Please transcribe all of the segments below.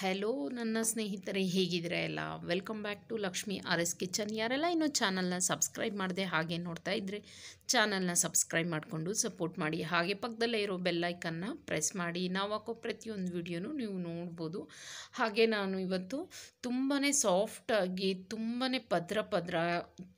hello ನನ್ನ ಸ್ನೇಹಿತರೆ ಹೇಗಿದ್ದೀರಾ ಎಲ್ಲ welcome back to Lakshmi R S kitchen ಯಾರೆಲ್ಲ ಇನ್ನೂ ಚಾನಲ್ನ ಸಬ್ಸ್ಕ್ರೈಬ್ ಮಾಡಿದೆ ಹಾಗೆ ನೋಡ್ತಾ ಇದ್ದರೆ ಚಾನಲ್ನ ಸಬ್ಸ್ಕ್ರೈಬ್ ಮಾಡಿಕೊಂಡು ಸಪೋರ್ಟ್ ಮಾಡಿ ಹಾಗೆ ಪಕ್ಕದಲ್ಲೇ ಇರೋ ಬೆಲ್ಲೈಕನ್ನು ಪ್ರೆಸ್ ಮಾಡಿ ನಾವು ಹಾಕೋ ಪ್ರತಿಯೊಂದು ವಿಡಿಯೋನು ನೀವು ನೋಡ್ಬೋದು ಹಾಗೆ ನಾನು ಇವತ್ತು ತುಂಬಾ ಸಾಫ್ಟಾಗಿ ತುಂಬಾ ಪದ್ರ ಪದ್ರ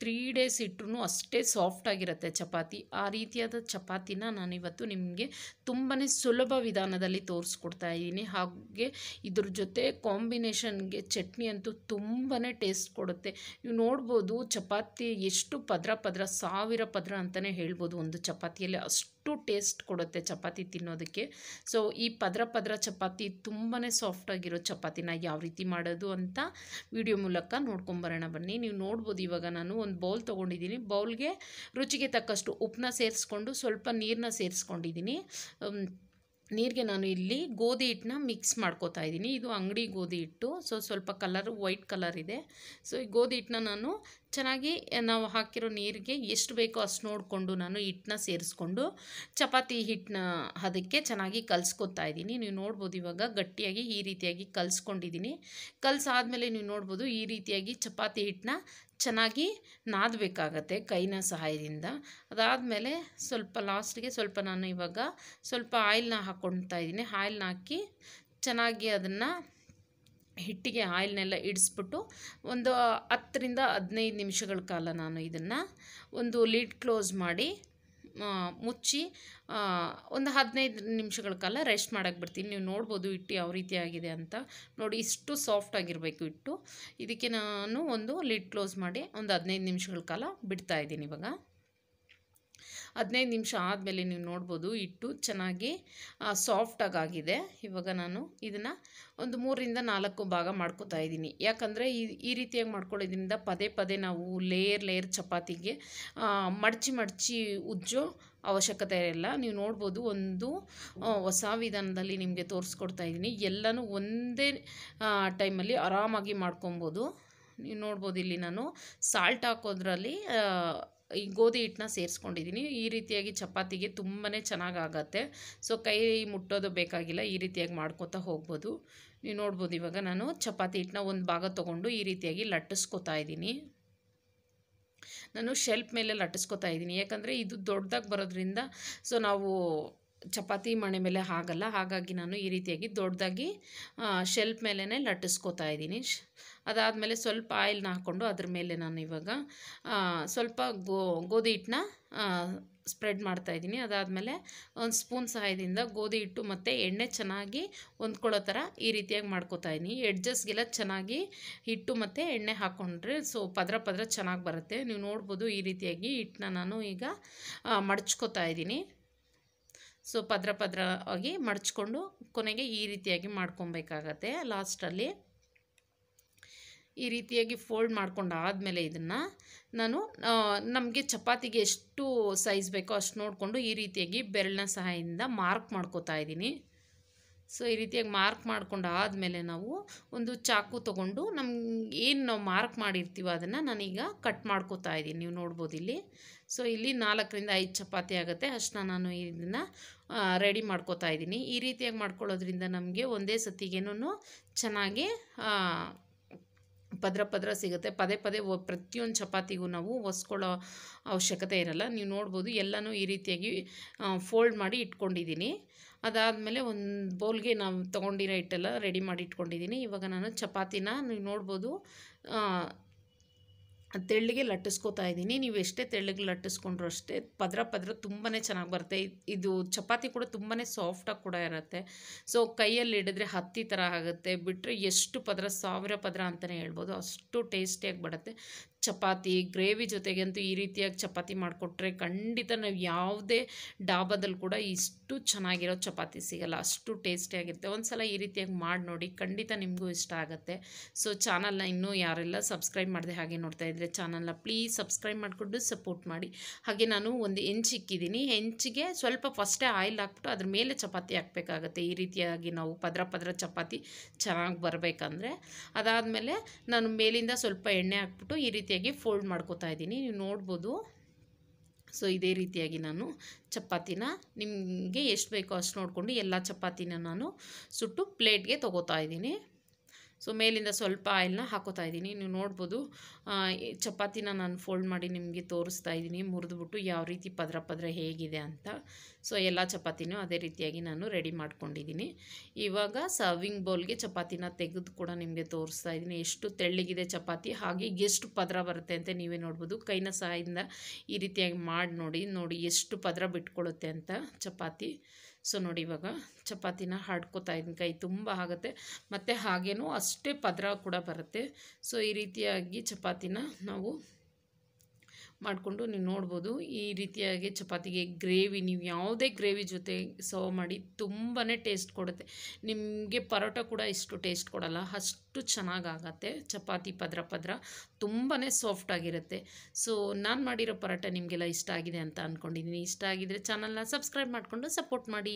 ತ್ರೀ ಡೇಸ್ ಇಟ್ರೂ ಅಷ್ಟೇ ಸಾಫ್ಟಾಗಿರುತ್ತೆ ಚಪಾತಿ ಆ ರೀತಿಯಾದ ಚಪಾತಿನ ನಾನು ಇವತ್ತು ನಿಮಗೆ ತುಂಬಾ ಸುಲಭ ವಿಧಾನದಲ್ಲಿ ತೋರಿಸ್ಕೊಡ್ತಾ ಇದ್ದೀನಿ ಹಾಗೆ ಇದ್ರ ಜೊತೆ ಜೊತೆ ಕಾಂಬಿನೇಷನ್ಗೆ ಚಟ್ನಿ ಅಂತೂ ತುಂಬಾ ಟೇಸ್ಟ್ ಕೊಡುತ್ತೆ ನೀವು ನೋಡ್ಬೋದು ಚಪಾತಿ ಎಷ್ಟು ಪದರ ಪದರ ಸಾವಿರ ಪದರ ಅಂತಲೇ ಹೇಳ್ಬೋದು ಒಂದು ಚಪಾತಿಯಲ್ಲಿ ಅಷ್ಟು ಟೇಸ್ಟ್ ಕೊಡುತ್ತೆ ಚಪಾತಿ ತಿನ್ನೋದಕ್ಕೆ ಸೊ ಈ ಪದರ ಪದರ ಚಪಾತಿ ತುಂಬಾ ಸಾಫ್ಟಾಗಿರೋ ಚಪಾತಿನ ಯಾವ ರೀತಿ ಮಾಡೋದು ಅಂತ ವಿಡಿಯೋ ಮೂಲಕ ನೋಡ್ಕೊಂಬರೋಣ ಬನ್ನಿ ನೀವು ನೋಡ್ಬೋದು ಇವಾಗ ನಾನು ಒಂದು ಬೌಲ್ ತೊಗೊಂಡಿದ್ದೀನಿ ಬೌಲ್ಗೆ ರುಚಿಗೆ ತಕ್ಕಷ್ಟು ಉಪ್ಪನ್ನ ಸೇರಿಸ್ಕೊಂಡು ಸ್ವಲ್ಪ ನೀರನ್ನ ಸೇರಿಸ್ಕೊಂಡಿದ್ದೀನಿ ನೀರಿಗೆ ನಾನು ಇಲ್ಲಿ ಗೋಧಿ ಹಿಟ್ಟನ್ನ ಮಿಕ್ಸ್ ಮಾಡ್ಕೋತಾ ಇದ್ದೀನಿ ಇದು ಅಂಗಡಿ ಗೋಧಿ ಹಿಟ್ಟು ಸೊ ಸ್ವಲ್ಪ ಕಲರ್ ವೈಟ್ ಕಲರ್ ಇದೆ ಸೊ ಈ ಗೋಧಿ ಹಿಟ್ಟನ್ನ ನಾನು ಚೆನ್ನಾಗಿ ನಾವು ಹಾಕಿರೋ ನೀರಿಗೆ ಎಷ್ಟು ಬೇಕೋ ಅಷ್ಟು ನೋಡಿಕೊಂಡು ನಾನು ಹಿಟ್ಟನ್ನ ಸೇರಿಸ್ಕೊಂಡು ಚಪಾತಿ ಹಿಟ್ಟನ್ನ ಅದಕ್ಕೆ ಚೆನ್ನಾಗಿ ಕಲಿಸ್ಕೊತಾ ಇದ್ದೀನಿ ನೀವು ನೋಡ್ಬೋದು ಇವಾಗ ಗಟ್ಟಿಯಾಗಿ ಈ ರೀತಿಯಾಗಿ ಕಲಿಸ್ಕೊಂಡಿದ್ದೀನಿ ಕಲಸಾದ್ಮೇಲೆ ನೀವು ನೋಡ್ಬೋದು ಈ ರೀತಿಯಾಗಿ ಚಪಾತಿ ಹಿಟ್ಟನ್ನ ಚೆನ್ನಾಗಿ ನಾದಬೇಕಾಗತ್ತೆ ಕೈನ ಸಹಾಯದಿಂದ ಅದಾದಮೇಲೆ ಸ್ವಲ್ಪ ಲಾಸ್ಟ್ಗೆ ಸ್ವಲ್ಪ ನಾನು ಇವಾಗ ಸ್ವಲ್ಪ ಆಯಿಲ್ನ ಹಾಕ್ಕೊಳ್ತಾ ಇದ್ದೀನಿ ಆಯಿಲ್ನ ಹಾಕಿ ಚೆನ್ನಾಗಿ ಅದನ್ನು ಹಿಟ್ಟಿಗೆ ಆಯಿಲ್ನೆಲ್ಲ ಇಡಿಸ್ಬಿಟ್ಟು ಒಂದು ಹತ್ತರಿಂದ ಹದಿನೈದು ನಿಮಿಷಗಳ ಕಾಲ ನಾನು ಇದನ್ನು ಒಂದು ಲಿಡ್ ಕ್ಲೋಸ್ ಮಾಡಿ ಮುಚ್ಚಿ ಒಂದು ಹದಿನೈದು ನಿಮಿಷಗಳ ಕಾಲ ರೆಸ್ಟ್ ಮಾಡೋಕ್ಕೆ ಬಿಡ್ತೀನಿ ನೀವು ನೋಡ್ಬೋದು ಹಿಟ್ಟು ಯಾವ ರೀತಿ ಆಗಿದೆ ಅಂತ ನೋಡಿ ಇಷ್ಟು ಸಾಫ್ಟ್ ಆಗಿರಬೇಕು ಹಿಟ್ಟು ಇದಕ್ಕೆ ನಾನು ಒಂದು ಲಿಡ್ ಕ್ಲೋಸ್ ಮಾಡಿ ಒಂದು ಹದಿನೈದು ನಿಮಿಷಗಳ ಕಾಲ ಬಿಡ್ತಾಯಿದ್ದೀನಿ ಇವಾಗ ಹದಿನೈದು ನಿಮಿಷ ಆದಮೇಲೆ ನೀವು ನೋಡ್ಬೋದು ಹಿಟ್ಟು ಚೆನ್ನಾಗಿ ಸಾಫ್ಟಾಗಿ ಆಗಿದೆ ಇವಾಗ ನಾನು ಇದನ್ನು ಒಂದು ಮೂರರಿಂದ ನಾಲ್ಕು ಭಾಗ ಮಾಡ್ಕೋತಾ ಇದ್ದೀನಿ ಯಾಕಂದರೆ ಈ ಈ ರೀತಿಯಾಗಿ ಮಾಡ್ಕೊಳ್ಳೋದ್ರಿಂದ ಪದೇ ಪದೇ ನಾವು ಲೇಯರ್ ಲೇಯರ್ ಚಪಾತಿಗೆ ಮಡಚಿ ಮಡಚಿ ಉಜ್ಜೋ ಅವಶ್ಯಕತೆ ಇರಲ್ಲ ನೀವು ನೋಡ್ಬೋದು ಒಂದು ಹೊಸ ವಿಧಾನದಲ್ಲಿ ನಿಮಗೆ ತೋರಿಸ್ಕೊಡ್ತಾ ಇದ್ದೀನಿ ಎಲ್ಲನೂ ಒಂದೇ ಟೈಮಲ್ಲಿ ಆರಾಮಾಗಿ ಮಾಡ್ಕೊಬೋದು ನೀವು ನೋಡ್ಬೋದು ಇಲ್ಲಿ ನಾನು ಸಾಲ್ಟ್ ಹಾಕೋದ್ರಲ್ಲಿ ಈ ಗೋಧಿ ಹಿಟ್ಟನ್ನ ಸೇರಿಸ್ಕೊಂಡಿದ್ದೀನಿ ಈ ರೀತಿಯಾಗಿ ಚಪಾತಿಗೆ ತುಂಬಾ ಚೆನ್ನಾಗಾಗತ್ತೆ ಸೊ ಕೈ ಮುಟ್ಟೋದು ಬೇಕಾಗಿಲ್ಲ ಈ ರೀತಿಯಾಗಿ ಮಾಡ್ಕೋತಾ ಹೋಗ್ಬೋದು ನೀವು ನೋಡ್ಬೋದು ಇವಾಗ ನಾನು ಚಪಾತಿ ಹಿಟ್ಟನ್ನ ಒಂದು ಭಾಗ ತೊಗೊಂಡು ಈ ರೀತಿಯಾಗಿ ಲಟ್ಟಿಸ್ಕೊತಾ ಇದ್ದೀನಿ ನಾನು ಶೆಲ್ಫ್ ಮೇಲೆ ಲಟ್ಟಿಸ್ಕೊತಾ ಇದ್ದೀನಿ ಯಾಕಂದರೆ ಇದು ದೊಡ್ಡದಾಗಿ ಬರೋದ್ರಿಂದ ಸೊ ನಾವು ಚಪಾತಿ ಮಣೆ ಮೇಲೆ ಹಾಗಲ್ಲ ಹಾಗಾಗಿ ನಾನು ಈ ರೀತಿಯಾಗಿ ದೊಡ್ಡದಾಗಿ ಶೆಲ್ಫ್ ಮೇಲೇ ಲಟ್ಟಿಸ್ಕೋತಾ ಇದ್ದೀನಿ ಅದಾದಮೇಲೆ ಸ್ವಲ್ಪ ಆಯಿಲ್ನ ಹಾಕ್ಕೊಂಡು ಅದ್ರ ಮೇಲೆ ನಾನು ಇವಾಗ ಸ್ವಲ್ಪ ಗೋ ಗೋಧಿ ಹಿಟ್ಟನ್ನ ಸ್ಪ್ರೆಡ್ ಮಾಡ್ತಾಯಿದ್ದೀನಿ ಅದಾದಮೇಲೆ ಒಂದು ಸ್ಪೂನ್ ಸಹಾಯದಿಂದ ಗೋಧಿ ಹಿಟ್ಟು ಮತ್ತು ಎಣ್ಣೆ ಚೆನ್ನಾಗಿ ಹೊಂದ್ಕೊಳ್ಳೋ ಥರ ಈ ರೀತಿಯಾಗಿ ಮಾಡ್ಕೋತಾ ಇದ್ದೀನಿ ಎಡ್ಜಸ್ಗೆಲ್ಲ ಚೆನ್ನಾಗಿ ಹಿಟ್ಟು ಮತ್ತು ಎಣ್ಣೆ ಹಾಕ್ಕೊಂಡ್ರೆ ಸೊ ಪದರ ಪದರ ಚೆನ್ನಾಗಿ ಬರುತ್ತೆ ನೀವು ನೋಡ್ಬೋದು ಈ ರೀತಿಯಾಗಿ ಹಿಟ್ಟನ್ನ ನಾನು ಈಗ ಮಡಚ್ಕೋತಾ ಇದ್ದೀನಿ ಸೊ ಪದ್ರ ಪದ್ರವಾಗಿ ಆಗಿ ಮಡಚ್ಕೊಂಡು ಕೊನೆಗೆ ಈ ರೀತಿಯಾಗಿ ಮಾಡ್ಕೊಬೇಕಾಗತ್ತೆ ಲಾಸ್ಟಲ್ಲಿ ಈ ರೀತಿಯಾಗಿ ಫೋಲ್ಡ್ ಮಾಡ್ಕೊಂಡು ಆದಮೇಲೆ ಇದನ್ನು ನಾನು ನಮಗೆ ಚಪಾತಿಗೆ ಎಷ್ಟು ಸೈಜ್ ಬೇಕೋ ಅಷ್ಟು ನೋಡಿಕೊಂಡು ಈ ರೀತಿಯಾಗಿ ಬೆರಳಿನ ಸಹಾಯದಿಂದ ಮಾರ್ಕ್ ಮಾಡ್ಕೋತಾ ಇದ್ದೀನಿ ಸೊ ಈ ರೀತಿಯಾಗಿ ಮಾರ್ಕ್ ಮಾಡ್ಕೊಂಡು ಆದಮೇಲೆ ನಾವು ಒಂದು ಚಾಕು ತೊಗೊಂಡು ನಮ್ಗೆ ಏನು ನಾವು ಮಾರ್ಕ್ ಮಾಡಿರ್ತೀವೋ ಅದನ್ನು ನಾನೀಗ ಕಟ್ ಮಾಡ್ಕೋತಾ ಇದ್ದೀನಿ ನೀವು ನೋಡ್ಬೋದು ಇಲ್ಲಿ ಸೊ ಇಲ್ಲಿ ನಾಲ್ಕರಿಂದ ಐದು ಚಪಾತಿ ಆಗುತ್ತೆ ಅಷ್ಟನ್ನ ನಾನು ಇದನ್ನು ರೆಡಿ ಮಾಡ್ಕೋತಾ ಇದ್ದೀನಿ ಈ ರೀತಿಯಾಗಿ ಮಾಡ್ಕೊಳ್ಳೋದ್ರಿಂದ ನಮಗೆ ಒಂದೇ ಸತಿಗೇನು ಚೆನ್ನಾಗಿ ಪದ್ರ ಪದ್ರ ಸಿಗುತ್ತೆ ಪದೇ ಪದೇ ಪ್ರತಿಯೊಂದು ಚಪಾತಿಗೂ ನಾವು ಒಸ್ಕೊಳ್ಳೋ ಅವಶ್ಯಕತೆ ಇರಲ್ಲ ನೀವು ನೋಡ್ಬೋದು ಎಲ್ಲನೂ ಈ ರೀತಿಯಾಗಿ ಫೋಲ್ಡ್ ಮಾಡಿ ಇಟ್ಕೊಂಡಿದ್ದೀನಿ ಅದಾದಮೇಲೆ ಒಂದು ಬೌಲ್ಗೆ ನಾವು ತೊಗೊಂಡಿರೋ ಹಿಟ್ಟೆಲ್ಲ ರೆಡಿ ಮಾಡಿ ಇಟ್ಕೊಂಡಿದ್ದೀನಿ ಇವಾಗ ನಾನು ಚಪಾತಿನ ನೀವು ನೋಡ್ಬೋದು ತೆಳ್ಳಿಗೆ ಲಟ್ಟಿಸ್ಕೋತಾ ಇದ್ದೀನಿ ನೀವು ಎಷ್ಟೇ ತೆಳ್ಳಗೆ ಲಟ್ಟಿಸ್ಕೊಂಡ್ರು ಅಷ್ಟೇ ಪದ್ರ ಪದ್ರ ತುಂಬಾ ಚೆನ್ನಾಗಿ ಬರುತ್ತೆ ಇದು ಚಪಾತಿ ಕೂಡ ತುಂಬಾ ಸಾಫ್ಟಾಗಿ ಕೂಡ ಇರುತ್ತೆ ಸೊ ಕೈಯಲ್ಲಿ ಹಿಡಿದ್ರೆ ಹತ್ತಿ ಥರ ಆಗುತ್ತೆ ಬಿಟ್ಟರೆ ಎಷ್ಟು ಪದ್ರ ಸಾವಿರ ಪದ್ರ ಅಂತಲೇ ಹೇಳ್ಬೋದು ಅಷ್ಟು ಟೇಸ್ಟಿಯಾಗಿ ಬರುತ್ತೆ ಚಪಾತಿ ಗ್ರೇವಿ ಜೊತೆಗಂತೂ ಈ ರೀತಿಯಾಗಿ ಚಪಾತಿ ಮಾಡಿಕೊಟ್ರೆ ಖಂಡಿತ ನಾವು ಯಾವುದೇ ಡಾಬಾದಲ್ಲಿ ಕೂಡ ಇಷ್ಟು ಚೆನ್ನಾಗಿರೋ ಚಪಾತಿ ಸಿಗಲ್ಲ ಅಷ್ಟು ಟೇಸ್ಟಿಯಾಗಿರುತ್ತೆ ಒಂದು ಸಲ ಈ ರೀತಿಯಾಗಿ ಮಾಡಿ ನೋಡಿ ಖಂಡಿತ ನಿಮಗೂ ಇಷ್ಟ ಆಗುತ್ತೆ ಸೊ ಚಾನಲ್ನ ಇನ್ನೂ ಯಾರೆಲ್ಲ ಸಬ್ಸ್ಕ್ರೈಬ್ ಮಾಡಿದೆ ಹಾಗೆ ನೋಡ್ತಾ ಇದ್ದರೆ ಚಾನಲ್ನ ಪ್ಲೀಸ್ ಸಬ್ಸ್ಕ್ರೈಬ್ ಮಾಡಿಕೊಂಡು ಸಪೋರ್ಟ್ ಮಾಡಿ ಹಾಗೆ ನಾನು ಒಂದು ಹೆಂಚಿಕ್ಕಿದ್ದೀನಿ ಹೆಂಚಿಗೆ ಸ್ವಲ್ಪ ಫಸ್ಟೇ ಆಯಿಲ್ ಹಾಕ್ಬಿಟ್ಟು ಅದ್ರ ಮೇಲೆ ಚಪಾತಿ ಹಾಕಬೇಕಾಗತ್ತೆ ಈ ರೀತಿಯಾಗಿ ನಾವು ಪದರ ಪದ್ರ ಚಪಾತಿ ಚೆನ್ನಾಗಿ ಬರಬೇಕಂದ್ರೆ ಅದಾದಮೇಲೆ ನಾನು ಮೇಲಿಂದ ಸ್ವಲ್ಪ ಎಣ್ಣೆ ಹಾಕ್ಬಿಟ್ಟು ಈ ರೀತಿ ರೀತಿಯಾಗಿ ಫೋಲ್ಡ್ ಮಾಡ್ಕೋತಾ ಇದ್ದೀನಿ ನೀವು ನೋಡ್ಬೋದು ಸೊ ಇದೇ ರೀತಿಯಾಗಿ ನಾನು ಚಪಾತಿನ ನಿಮಗೆ ಎಷ್ಟು ಬೇಕೋ ಅಷ್ಟು ನೋಡಿಕೊಂಡು ಎಲ್ಲ ಚಪಾತಿನ ನಾನು ಸುಟ್ಟು ಪ್ಲೇಟ್ಗೆ ತೊಗೋತಾ ಇದ್ದೀನಿ ಸೊ ಮೇಲಿಂದ ಸ್ವಲ್ಪ ಆಯಿಲ್ನ ಹಾಕೋತಾ ಇದ್ದೀನಿ ನೀವು ನೋಡ್ಬೋದು ಚಪಾತಿನ ನಾನು ಫೋಲ್ಡ್ ಮಾಡಿ ನಿಮಗೆ ತೋರಿಸ್ತಾ ಇದ್ದೀನಿ ಮುರಿದ್ಬಿಟ್ಟು ಯಾವ ರೀತಿ ಪದರ ಪದರ ಹೇಗಿದೆ ಅಂತ ಸೊ ಎಲ್ಲ ಚಪಾತಿನೂ ಅದೇ ರೀತಿಯಾಗಿ ನಾನು ರೆಡಿ ಮಾಡ್ಕೊಂಡಿದ್ದೀನಿ ಇವಾಗ ಸರ್ವಿಂಗ್ ಬೌಲ್ಗೆ ಚಪಾತಿನ ತೆಗೆದು ಕೂಡ ನಿಮಗೆ ತೋರಿಸ್ತಾ ಇದ್ದೀನಿ ಎಷ್ಟು ತೆಳ್ಳಗಿದೆ ಚಪಾತಿ ಹಾಗೆ ಎಷ್ಟು ಪದರ ಬರುತ್ತೆ ಅಂತ ನೀವೇ ನೋಡ್ಬೋದು ಕೈನ ಸಹಾಯದಿಂದ ಈ ರೀತಿಯಾಗಿ ಮಾಡಿ ನೋಡಿ ನೋಡಿ ಎಷ್ಟು ಪದರ ಬಿಟ್ಕೊಳ್ಳುತ್ತೆ ಅಂತ ಚಪಾತಿ ಸೊ ನೋಡಿ ಇವಾಗ ಚಪಾತಿನ ಹಾಡ್ಕೋತಾ ಇದ್ದೀನಿ ಕೈ ತುಂಬ ಆಗುತ್ತೆ ಮತ್ತು ಹಾಗೇನೂ ಅಷ್ಟೇ ಪದರ ಕೂಡ ಬರುತ್ತೆ ಸೊ ಈ ರೀತಿಯಾಗಿ ಚಪಾತಿನ ನಾವು ಮಾಡಿಕೊಂಡು ನೀವು ನೋಡ್ಬೋದು ಈ ರೀತಿಯಾಗಿ ಚಪಾತಿಗೆ ಗ್ರೇವಿ ನೀವು ಯಾವುದೇ ಗ್ರೇವಿ ಜೊತೆ ಸರ್ವ್ ಮಾಡಿ ತುಂಬಾ ಟೇಸ್ಟ್ ಕೊಡುತ್ತೆ ನಿಮಗೆ ಪರೋಟ ಕೂಡ ಇಷ್ಟು ಟೇಸ್ಟ್ ಕೊಡಲ್ಲ ಅಷ್ಟು ಚೆನ್ನಾಗಾಗತ್ತೆ ಚಪಾತಿ ಪದ್ರ ಪದ್ರ ತುಂಬಾ ಸಾಫ್ಟಾಗಿರುತ್ತೆ ಸೊ ನಾನು ಮಾಡಿರೋ ಪರೋಟ ನಿಮಗೆಲ್ಲ ಇಷ್ಟ ಆಗಿದೆ ಅಂತ ಅಂದ್ಕೊಂಡಿದ್ದೀನಿ ಇಷ್ಟ ಆಗಿದರೆ ಚಾನಲ್ನ ಸಬ್ಸ್ಕ್ರೈಬ್ ಮಾಡಿಕೊಂಡು ಸಪೋರ್ಟ್ ಮಾಡಿ